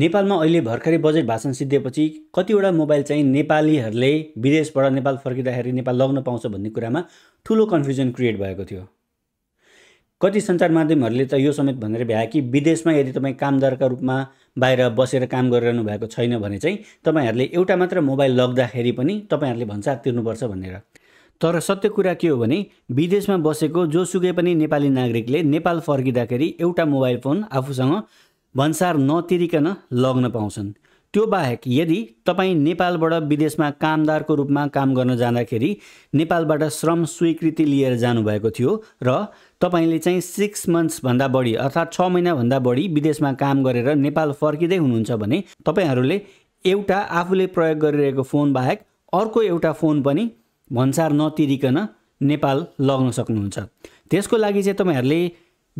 नेपालमा अहिले भर्खरै बजेट भाषण सिद्धिएपछि कतिवटा मोबाइल चाहिँ नेपालीहरूले विदेशबाट नेपाल फर्किँदाखेरि नेपाल लग्न पाउँछ भन्ने कुरामा ठुलो कन्फ्युजन क्रिएट भएको थियो कति सञ्चार माध्यमहरूले त यो समेत भनेर भ्याए कि विदेशमा यदि तपाईँ कामदारका रूपमा बाहिर बसेर काम गरिरहनु भएको छैन भने चाहिँ तपाईँहरूले एउटा मात्र मोबाइल लग्दाखेरि पनि तपाईँहरूले भन्सार तिर्नुपर्छ भनेर तर सत्य कुरा के हो भने विदेशमा बसेको जोसुकै पनि नेपाली नागरिकले नेपाल फर्किँदाखेरि एउटा मोबाइल फोन आफूसँग भन्सार नतिरिकन लग्न पाउँछन् त्यो बाहेक यदि तपाईँ नेपालबाट विदेशमा कामदारको रूपमा काम गर्न जाँदाखेरि नेपालबाट श्रम स्वीकृति लिएर जानुभएको थियो र तपाईँले चाहिँ सिक्स मन्थ्सभन्दा बढी अर्थात् छ महिनाभन्दा बढी विदेशमा काम गरेर नेपाल फर्किँदै हुनुहुन्छ भने तपाईँहरूले एउटा आफूले प्रयोग गरिरहेको फोन बाहेक अर्को एउटा फोन पनि भन्सार नतिरिकन नेपाल लग्न सक्नुहुन्छ त्यसको लागि चाहिँ तपाईँहरूले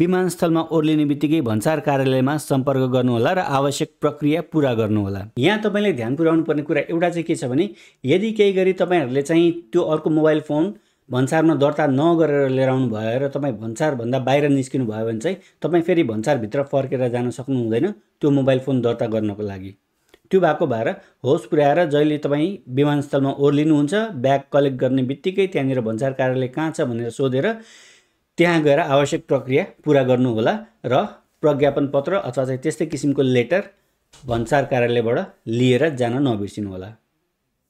विमानस्थलमा ओर्लिने बित्तिकै भन्सार कार्यालयमा सम्पर्क गर्नुहोला र आवश्यक प्रक्रिया पुरा गर्नुहोला यहाँ तपाईँले ध्यान पुर्याउनु पर्ने कुरा एउटा चाहिँ के छ भने यदि केही गरी तपाईँहरूले चाहिँ त्यो अर्को मोबाइल फोन भन्सारमा दर्ता नगरेर लिएर आउनु भयो र तपाईँ भन्सारभन्दा बाहिर निस्किनु भयो भने चाहिँ तपाईँ फेरि भन्सारभित्र फर्केर जान सक्नु हुँदैन त्यो मोबाइल फोन दर्ता गर्नको लागि त्यो भएको भएर होस पुर्याएर जहिले तपाईँ विमानस्थलमा ओर्लिनुहुन्छ ब्याग कलेक्ट गर्ने बित्तिकै त्यहाँनिर भन्सार कार्यालय कहाँ छ भनेर सोधेर त्यहाँ गएर आवश्यक प्रक्रिया पुरा गर्नुहोला र प्रज्ञापन पत्र अथवा चाहिँ त्यस्तै किसिमको लेटर भन्सार कार्यालयबाट लिएर जान नबिर्सिनुहोला